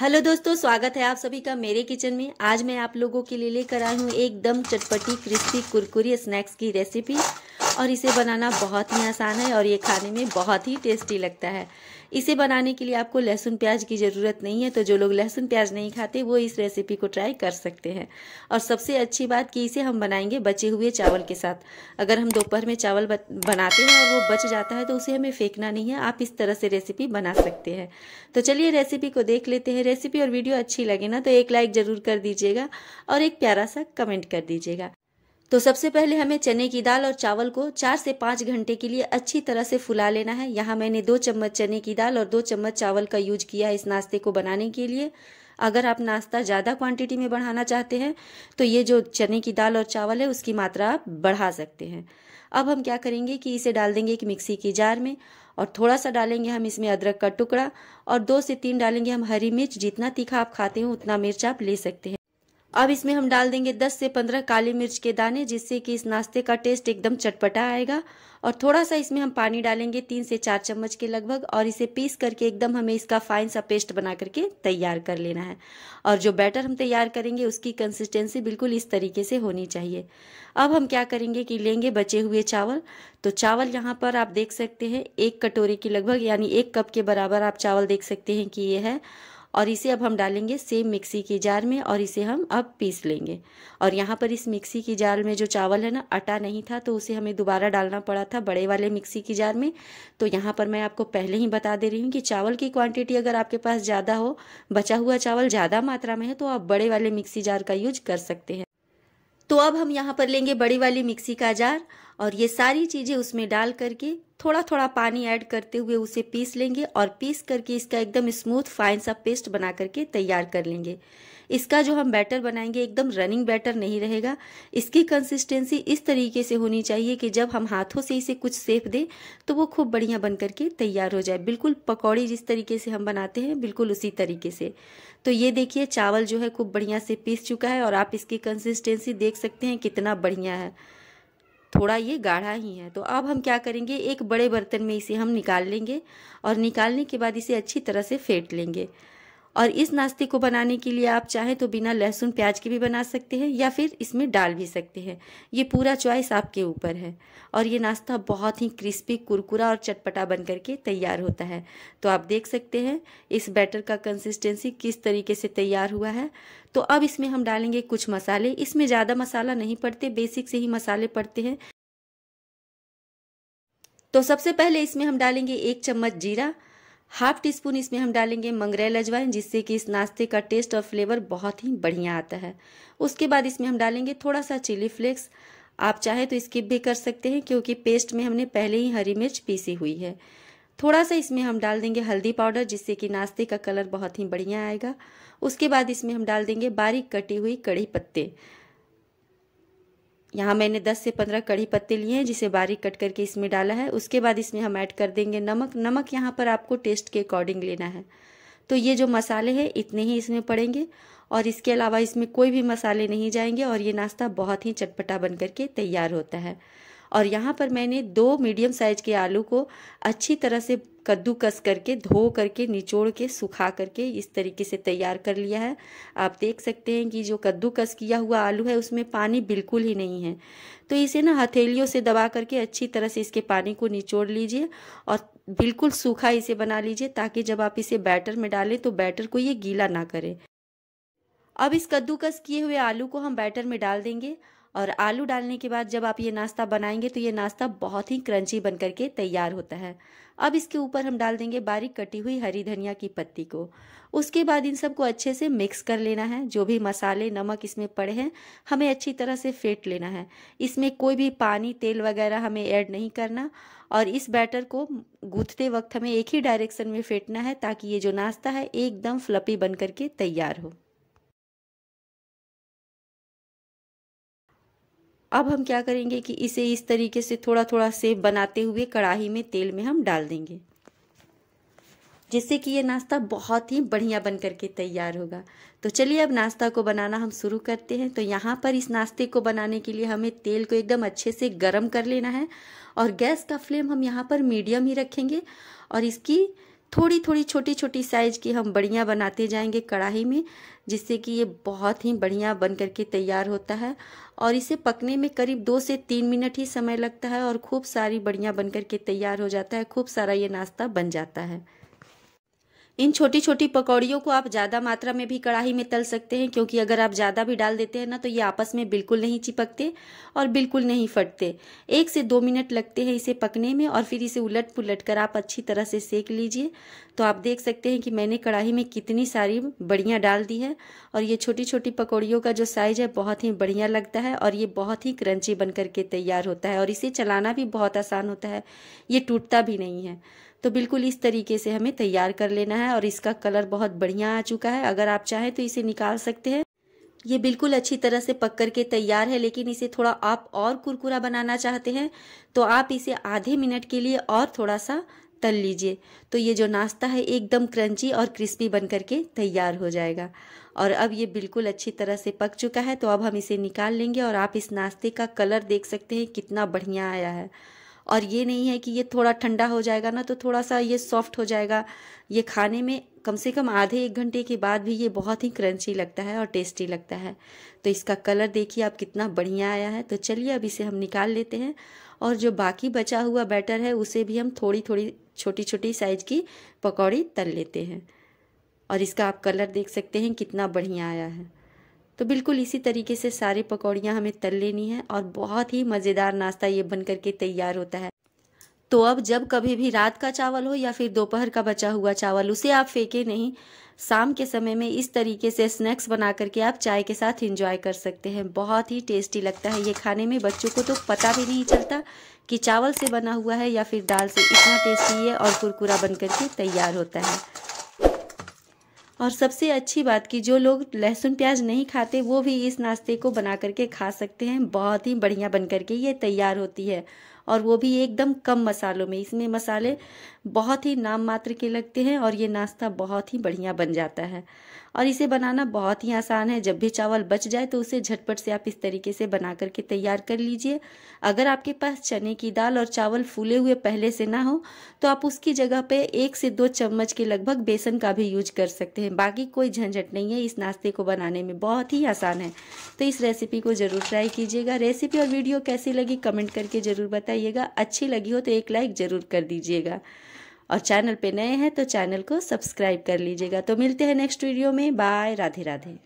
hello दोस्तों स्वागत है आप सभी का मेरे किचन में आज मैं आप लोगों के लिए लेकर आई हूँ एकदम चटपटी क्रिस्पी कुरकुरी स्नैक्स की रेसिपी और इसे बनाना बहुत ही आसान है और ये खाने में बहुत ही टेस्टी लगता है इसे बनाने के लिए आपको लहसुन प्याज की ज़रूरत नहीं है तो जो लोग लहसुन प्याज नहीं खाते वो इस रेसिपी को ट्राई कर सकते हैं और सबसे अच्छी बात कि इसे हम बनाएंगे बचे हुए चावल के साथ अगर हम दोपहर में चावल बनाते हैं और वो बच जाता है तो उसे हमें फेंकना नहीं है आप इस तरह से रेसिपी बना सकते हैं तो चलिए रेसिपी को देख लेते हैं रेसिपी और वीडियो अच्छी लगे ना तो एक लाइक ज़रूर कर दीजिएगा और एक प्यारा सा कमेंट कर दीजिएगा तो सबसे पहले हमें चने की दाल और चावल को चार से पाँच घंटे के लिए अच्छी तरह से फुला लेना है यहाँ मैंने दो चम्मच चने की दाल और दो चम्मच चावल का यूज किया है इस नाश्ते को बनाने के लिए अगर आप नाश्ता ज़्यादा क्वांटिटी में बढ़ाना चाहते हैं तो ये जो चने की दाल और चावल है उसकी मात्रा आप बढ़ा सकते हैं अब हम क्या करेंगे कि इसे डाल देंगे एक मिक्सी की जार में और थोड़ा सा डालेंगे हम इसमें अदरक का टुकड़ा और दो से तीन डालेंगे हम हरी मिर्च जितना तीखा आप खाते हो उतना मिर्च आप ले सकते हैं अब इसमें हम डाल देंगे 10 से 15 काली मिर्च के दाने जिससे कि इस नाश्ते का टेस्ट एकदम चटपटा आएगा और थोड़ा सा इसमें हम पानी डालेंगे तीन से चार चम्मच के लगभग और इसे पीस करके एकदम हमें इसका फाइन सा पेस्ट बना करके तैयार कर लेना है और जो बैटर हम तैयार करेंगे उसकी कंसिस्टेंसी बिल्कुल इस तरीके से होनी चाहिए अब हम क्या करेंगे कि लेंगे बचे हुए चावल तो चावल यहाँ पर आप देख सकते हैं एक कटोरे के लगभग यानी एक कप के बराबर आप चावल देख सकते हैं कि ये है और इसे अब हम डालेंगे सेम मिक्सी के जार में और इसे हम अब पीस लेंगे और यहाँ पर इस मिक्सी की जार में जो चावल है ना आटा नहीं था तो उसे हमें दोबारा डालना पड़ा था बड़े वाले मिक्सी की जार में तो यहाँ पर मैं आपको पहले ही बता दे रही हूँ कि चावल की क्वांटिटी अगर आपके पास ज़्यादा हो बचा हुआ चावल ज़्यादा मात्रा में है तो आप बड़े वाले मिक्सी जार का यूज कर सकते हैं तो अब हम यहाँ पर लेंगे बड़ी वाली मिक्सी का जार और ये सारी चीज़ें उसमें डाल करके थोड़ा थोड़ा पानी ऐड करते हुए उसे पीस लेंगे और पीस करके इसका एकदम स्मूथ फाइन सा पेस्ट बना करके तैयार कर लेंगे इसका जो हम बैटर बनाएंगे एकदम रनिंग बैटर नहीं रहेगा इसकी कंसिस्टेंसी इस तरीके से होनी चाहिए कि जब हम हाथों से इसे कुछ सेप दें तो वो खूब बढ़िया बन करके तैयार हो जाए बिल्कुल पकौड़ी जिस तरीके से हम बनाते हैं बिल्कुल उसी तरीके से तो ये देखिए चावल जो है खूब बढ़िया से पीस चुका है और आप इसकी कंसिस्टेंसी देख सकते हैं कितना बढ़िया है थोड़ा ये गाढ़ा ही है तो अब हम क्या करेंगे एक बड़े बर्तन में इसे हम निकाल लेंगे और निकालने के बाद इसे अच्छी तरह से फेंट लेंगे और इस नाश्ते को बनाने के लिए आप चाहें तो बिना लहसुन प्याज के भी बना सकते हैं या फिर इसमें डाल भी सकते हैं ये पूरा चॉइस आपके ऊपर है और ये नाश्ता बहुत ही क्रिस्पी कुरकुरा और चटपटा बन करके तैयार होता है तो आप देख सकते हैं इस बैटर का कंसिस्टेंसी किस तरीके से तैयार हुआ है तो अब इसमें हम डालेंगे कुछ मसाले इसमें ज़्यादा मसाला नहीं पड़ते बेसिक से ही मसाले पड़ते हैं तो सबसे पहले इसमें हम डालेंगे एक चम्मच जीरा हाफ टी स्पून इसमें हम डालेंगे मंगरेल अजवाइन जिससे कि इस नाश्ते का टेस्ट और फ्लेवर बहुत ही बढ़िया आता है उसके बाद इसमें हम डालेंगे थोड़ा सा चिली फ्लेक्स आप चाहे तो स्किप भी कर सकते हैं क्योंकि पेस्ट में हमने पहले ही हरी मिर्च पीसी हुई है थोड़ा सा इसमें हम डाल देंगे हल्दी पाउडर जिससे कि नाश्ते का कलर बहुत ही बढ़िया आएगा उसके बाद इसमें हम डाल देंगे बारीक कटी हुई कड़ी पत्ते यहाँ मैंने 10 से 15 कड़ी पत्ते लिए हैं जिसे बारीक कट करके इसमें डाला है उसके बाद इसमें हम ऐड कर देंगे नमक नमक यहाँ पर आपको टेस्ट के अकॉर्डिंग लेना है तो ये जो मसाले हैं इतने ही इसमें पड़ेंगे और इसके अलावा इसमें कोई भी मसाले नहीं जाएंगे और ये नाश्ता बहुत ही चटपटा बन करके तैयार होता है और यहाँ पर मैंने दो मीडियम साइज के आलू को अच्छी तरह से कद्दूकस करके धो करके निचोड़ के सुखा करके इस तरीके से तैयार कर लिया है आप देख सकते हैं कि जो कद्दूकस किया हुआ आलू है उसमें पानी बिल्कुल ही नहीं है तो इसे ना हथेलियों से दबा करके अच्छी तरह से इसके पानी को निचोड़ लीजिए और बिल्कुल सूखा इसे बना लीजिए ताकि जब आप इसे बैटर में डालें तो बैटर को ये गीला ना करें अब इस कद्दूकस किए हुए आलू को हम बैटर में डाल देंगे और आलू डालने के बाद जब आप ये नाश्ता बनाएंगे तो ये नाश्ता बहुत ही क्रंची बन करके तैयार होता है अब इसके ऊपर हम डाल देंगे बारीक कटी हुई हरी धनिया की पत्ती को उसके बाद इन सबको अच्छे से मिक्स कर लेना है जो भी मसाले नमक इसमें पड़े हैं हमें अच्छी तरह से फेंट लेना है इसमें कोई भी पानी तेल वगैरह हमें ऐड नहीं करना और इस बैटर को गूंथते वक्त हमें एक ही डायरेक्शन में फेंटना है ताकि ये जो नाश्ता है एकदम फ्लपी बन करके तैयार हो अब हम क्या करेंगे कि इसे इस तरीके से थोड़ा थोड़ा सेव बनाते हुए कढ़ाई में तेल में हम डाल देंगे जिससे कि ये नाश्ता बहुत ही बढ़िया बन करके तैयार होगा तो चलिए अब नाश्ता को बनाना हम शुरू करते हैं तो यहाँ पर इस नाश्ते को बनाने के लिए हमें तेल को एकदम अच्छे से गर्म कर लेना है और गैस का फ्लेम हम यहाँ पर मीडियम ही रखेंगे और इसकी थोड़ी थोड़ी छोटी छोटी साइज़ की हम बढ़िया बनाते जाएंगे कढ़ाई में जिससे कि ये बहुत ही बढ़िया बन करके तैयार होता है और इसे पकने में करीब दो से तीन मिनट ही समय लगता है और खूब सारी बढ़िया बन करके तैयार हो जाता है खूब सारा ये नाश्ता बन जाता है इन छोटी छोटी पकौड़ियों को आप ज़्यादा मात्रा में भी कढ़ाई में तल सकते हैं क्योंकि अगर आप ज़्यादा भी डाल देते हैं ना तो ये आपस में बिल्कुल नहीं चिपकते और बिल्कुल नहीं फटते एक से दो मिनट लगते हैं इसे पकने में और फिर इसे उलट पुलट कर आप अच्छी तरह से सेक लीजिए तो आप देख सकते हैं कि मैंने कढ़ाई में कितनी सारी बढ़िया डाल दी है और ये छोटी छोटी पकौड़ियों का जो साइज़ है बहुत ही बढ़िया लगता है और ये बहुत ही क्रंची बन करके तैयार होता है और इसे चलाना भी बहुत आसान होता है ये टूटता भी नहीं है तो बिल्कुल इस तरीके से हमें तैयार कर लेना है और इसका कलर बहुत बढ़िया आ चुका है अगर आप चाहें तो इसे निकाल सकते हैं ये बिल्कुल अच्छी तरह से पक कर के तैयार है लेकिन इसे थोड़ा आप और कुरकुरा बनाना चाहते हैं तो आप इसे आधे मिनट के लिए और थोड़ा सा तल लीजिए तो ये जो नाश्ता है एकदम क्रंची और क्रिस्पी बन करके तैयार हो जाएगा और अब ये बिल्कुल अच्छी तरह से पक चुका है तो अब हम इसे निकाल लेंगे और आप इस नाश्ते का कलर देख सकते हैं कितना बढ़िया आया है और ये नहीं है कि ये थोड़ा ठंडा हो जाएगा ना तो थोड़ा सा ये सॉफ्ट हो जाएगा ये खाने में कम से कम आधे एक घंटे के बाद भी ये बहुत ही क्रंची लगता है और टेस्टी लगता है तो इसका कलर देखिए आप कितना बढ़िया आया है तो चलिए अब इसे हम निकाल लेते हैं और जो बाकी बचा हुआ बैटर है उसे भी हम थोड़ी थोड़ी छोटी छोटी साइज की पकौड़ी तल लेते हैं और इसका आप कलर देख सकते हैं कितना बढ़िया आया है तो बिल्कुल इसी तरीके से सारी पकौड़ियाँ हमें तल लेनी है और बहुत ही मज़ेदार नाश्ता ये बन करके तैयार होता है तो अब जब कभी भी रात का चावल हो या फिर दोपहर का बचा हुआ चावल उसे आप फेंके नहीं शाम के समय में इस तरीके से स्नैक्स बना करके आप चाय के साथ इंजॉय कर सकते हैं बहुत ही टेस्टी लगता है ये खाने में बच्चों को तो पता भी नहीं चलता कि चावल से बना हुआ है या फिर दाल से इतना टेस्टी है और कुरकुरा बन करके तैयार होता है और सबसे अच्छी बात कि जो लोग लहसुन प्याज नहीं खाते वो भी इस नाश्ते को बना करके खा सकते हैं बहुत ही बढ़िया बन करके ये तैयार होती है और वो भी एकदम कम मसालों में इसमें मसाले बहुत ही नाम मात्र के लगते हैं और ये नाश्ता बहुत ही बढ़िया बन जाता है और इसे बनाना बहुत ही आसान है जब भी चावल बच जाए तो उसे झटपट से आप इस तरीके से बना करके तैयार कर लीजिए अगर आपके पास चने की दाल और चावल फूले हुए पहले से ना हो तो आप उसकी जगह पे एक से दो चम्मच के लगभग बेसन का भी यूज कर सकते हैं बाकी कोई झंझट नहीं है इस नाश्ते को बनाने में बहुत ही आसान है तो इस रेसिपी को ज़रूर ट्राई कीजिएगा रेसिपी और वीडियो कैसी लगी कमेंट करके ज़रूर बताइएगा अच्छी लगी हो तो एक लाइक ज़रूर कर दीजिएगा और चैनल पे नए हैं तो चैनल को सब्सक्राइब कर लीजिएगा तो मिलते हैं नेक्स्ट वीडियो में बाय राधे राधे